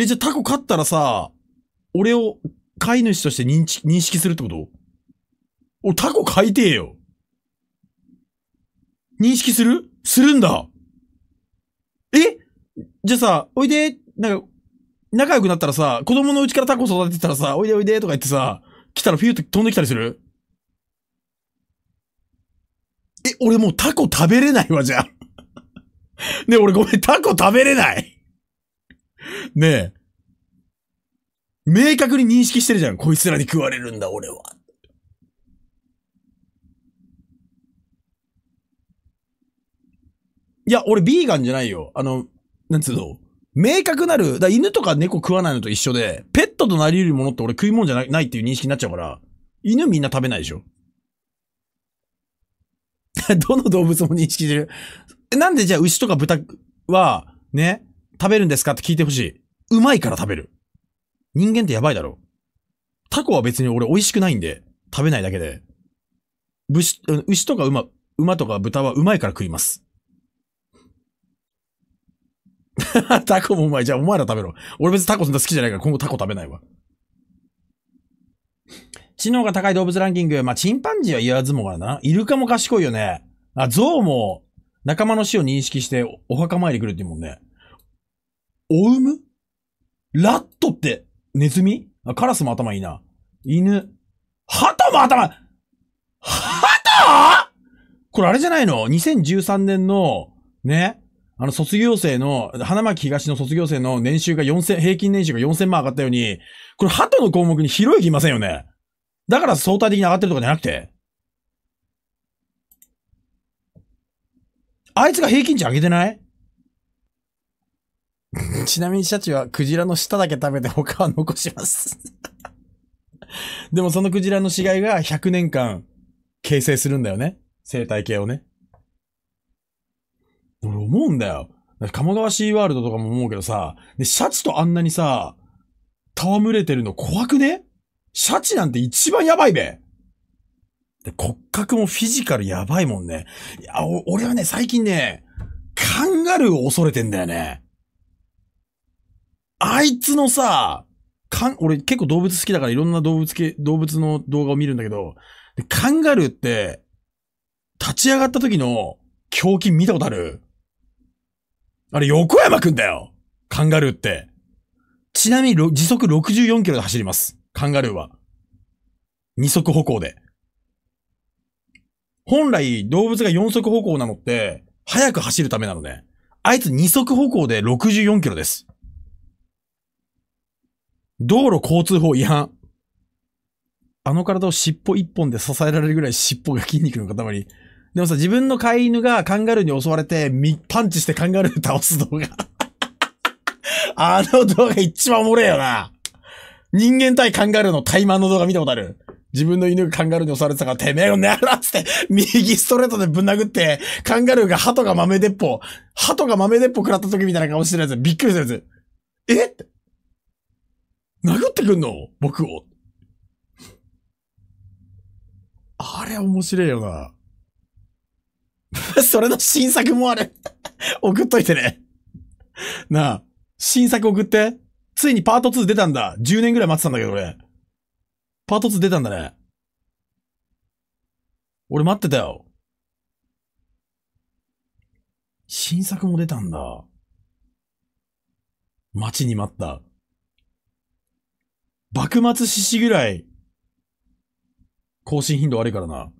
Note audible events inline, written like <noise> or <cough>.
え、じゃあタコ飼ったらさ、俺を飼い主として認知認識するってこと俺タコ飼いてえよ。認識するするんだ。えじゃあさ、おいで、なんか、仲良くなったらさ、子供のうちからタコ育ててたらさ、おいでおいでとか言ってさ、来たらフィューって飛んできたりするえ、俺もうタコ食べれないわ、じゃあ。<laughs> ね、俺ごめん、タコ食べれない。ねえ。明確に認識してるじゃん。こいつらに食われるんだ、俺は。いや、俺ビーガンじゃないよ。あの、なんつうの。明確なる、だ犬とか猫食わないのと一緒で、ペットとなり得るものって俺食い物じゃないないっていう認識になっちゃうから、犬みんな食べないでしょ。<laughs> どの動物も認識してる。なんでじゃあ牛とか豚は、ね、食べるんですかって聞いてほしい。うまいから食べる。人間ってやばいだろ。タコは別に俺美味しくないんで、食べないだけで。牛、牛とか馬、馬とか豚はうまいから食います。<laughs> タコもうまい。じゃあお前ら食べろ。俺別にタコそんな好きじゃないから今後タコ食べないわ。知能が高い動物ランキング。まあ、チンパンジーは言わずもがな。イルカも賢いよね。あ、ゾウも仲間の死を認識してお墓参り来るって言うもんね。オウムラットって、ネズミカラスも頭いいな。犬。ハトも頭ハトこれあれじゃないの ?2013 年の、ね、あの、卒業生の、花巻東の卒業生の年収が4000、平均年収が4000万上がったように、これ、鳩の項目に広いきいませんよね。だから相対的に上がってるとかじゃなくて。あいつが平均値上げてない <laughs> ちなみにシャチはクジラの舌だけ食べて他は残します <laughs> でもそのクジラの死骸が100年間形成するんだよね。生態系をね。俺思うんだよ。鴨川シーワールドとかも思うけどさ、で、シャチとあんなにさ、戯れてるの怖くねシャチなんて一番やばいべ。で、骨格もフィジカルやばいもんね。いや、俺はね、最近ね、カンガルーを恐れてんだよね。あいつのさ、かん、俺結構動物好きだからいろんな動物系、動物の動画を見るんだけど、カンガルーって、立ち上がった時の胸筋見たことあるあれ横山くんだよカンガルーって。ちなみに時速64キロで走ります。カンガルーは。二足歩行で。本来動物が四足歩行なのって、速く走るためなのね。あいつ二足歩行で64キロです。道路交通法違反。あの体を尻尾一本で支えられるぐらい尻尾が筋肉の塊。でもさ、自分の飼い犬がカンガルーに襲われて、パンチしてカンガルー倒す動画。<laughs> あの動画一番おもれえよな。人間対カンガルーの対マンの動画見たことある。自分の犬がカンガルーに襲われてたから、てめえを狙らって、右ストレートでぶん殴って、カンガルーが鳩が豆鉄砲、鳩が豆鉄砲食らった時みたいな顔してるやつ、びっくりするやつ。えって。殴ってくんの僕を。あれ面白いよな。<laughs> それの新作もあれ <laughs> 送っといてねなあ、新作送って。ついにパート2出たんだ。10年ぐらい待ってたんだけど俺。パート2出たんだね。俺待ってたよ。新作も出たんだ。待ちに待った。幕末志士ぐらい、更新頻度悪いからな。